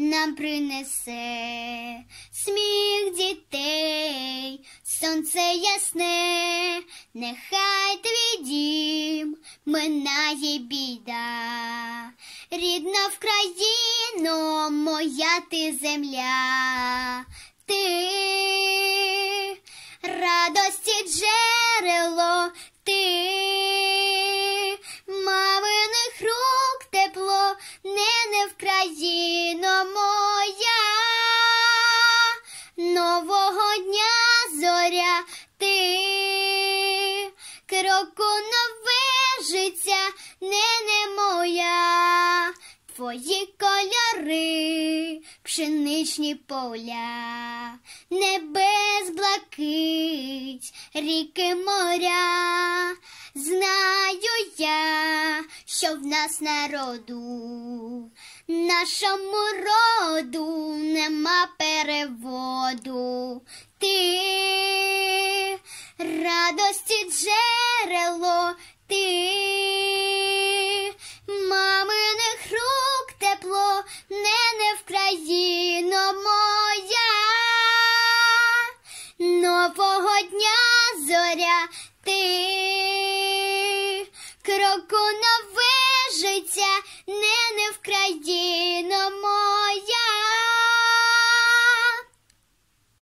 нам принесе сміх дітей, сонце ясне, нехай твій дім минає біда, рідна в країну моя ти земля, ти радості джерела. Око нове не не моя, твої кольори, пшеничні поля, небес блакить, ріки моря. Знаю я, що в нас народу, нашому роду нема переводу. Ти радості джерела не не в країно моя, нового дня зоря ти, кроку нове життя.